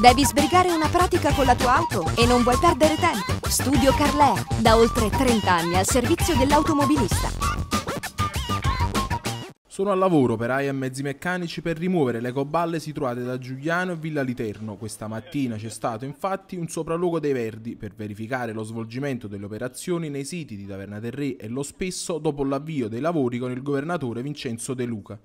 Devi sbrigare una pratica con la tua auto e non vuoi perdere tempo. Studio Carlea, da oltre 30 anni al servizio dell'automobilista. Sono al lavoro operai e mezzi meccanici per rimuovere le coballe situate da Giuliano e Villa Literno. Questa mattina c'è stato infatti un sopralluogo dei Verdi per verificare lo svolgimento delle operazioni nei siti di Taverna del Re e Lo Spesso dopo l'avvio dei lavori con il governatore Vincenzo De Luca.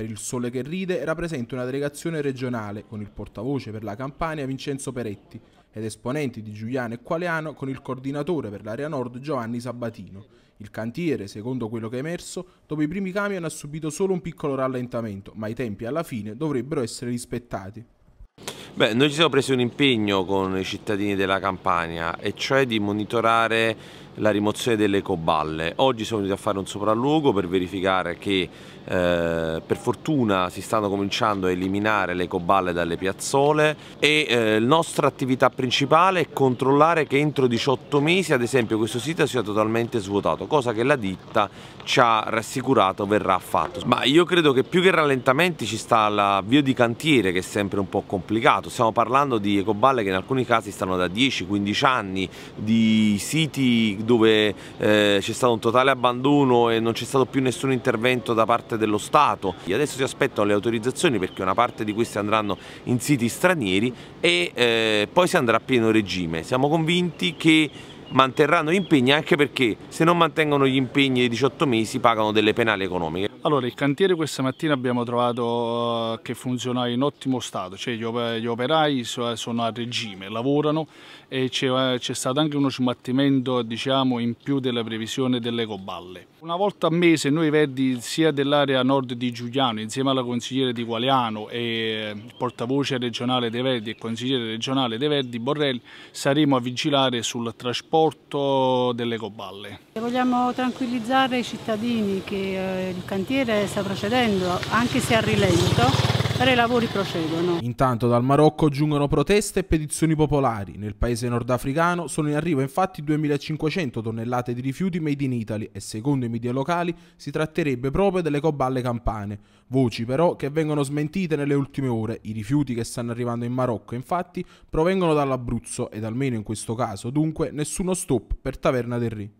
Per il Sole che ride era presente una delegazione regionale con il portavoce per la Campania Vincenzo Peretti ed esponenti di Giuliano e Qualeano con il coordinatore per l'area nord Giovanni Sabatino. Il cantiere, secondo quello che è emerso, dopo i primi camion ha subito solo un piccolo rallentamento, ma i tempi alla fine dovrebbero essere rispettati. Beh, noi ci siamo presi un impegno con i cittadini della Campania e cioè di monitorare la rimozione delle coballe. Oggi sono venuti a fare un sopralluogo per verificare che eh, per fortuna si stanno cominciando a eliminare le coballe dalle piazzole e eh, la nostra attività principale è controllare che entro 18 mesi ad esempio questo sito sia totalmente svuotato, cosa che la ditta ci ha rassicurato verrà fatto. Ma io credo che più che rallentamenti ci sta l'avvio di cantiere che è sempre un po' complicato, stiamo parlando di coballe che in alcuni casi stanno da 10-15 anni, di siti League dove eh, c'è stato un totale abbandono e non c'è stato più nessun intervento da parte dello Stato. Adesso si aspettano le autorizzazioni perché una parte di queste andranno in siti stranieri e eh, poi si andrà a pieno regime. Siamo convinti che manterranno gli impegni anche perché se non mantengono gli impegni dei 18 mesi pagano delle penali economiche. Allora, il cantiere questa mattina abbiamo trovato eh, che funziona in ottimo stato, cioè gli operai sono a regime, lavorano e c'è eh, stato anche uno smattimento diciamo, in più della previsione delle coballe. Una volta a mese noi verdi sia dell'area nord di Giuliano insieme alla consigliere di Qualiano e il eh, portavoce regionale De Verdi e consigliere regionale De Verdi Borrelli saremo a vigilare sul trasporto delle coballe. Vogliamo tranquillizzare i cittadini che il cantiere cantiere sta procedendo, anche se a rilento, però i lavori procedono. Intanto dal Marocco giungono proteste e petizioni popolari. Nel paese nordafricano sono in arrivo infatti 2500 tonnellate di rifiuti made in Italy e secondo i media locali si tratterebbe proprio delle coballe campane. Voci però che vengono smentite nelle ultime ore. I rifiuti che stanno arrivando in Marocco infatti provengono dall'Abruzzo ed almeno in questo caso dunque nessuno stop per Taverna del Re.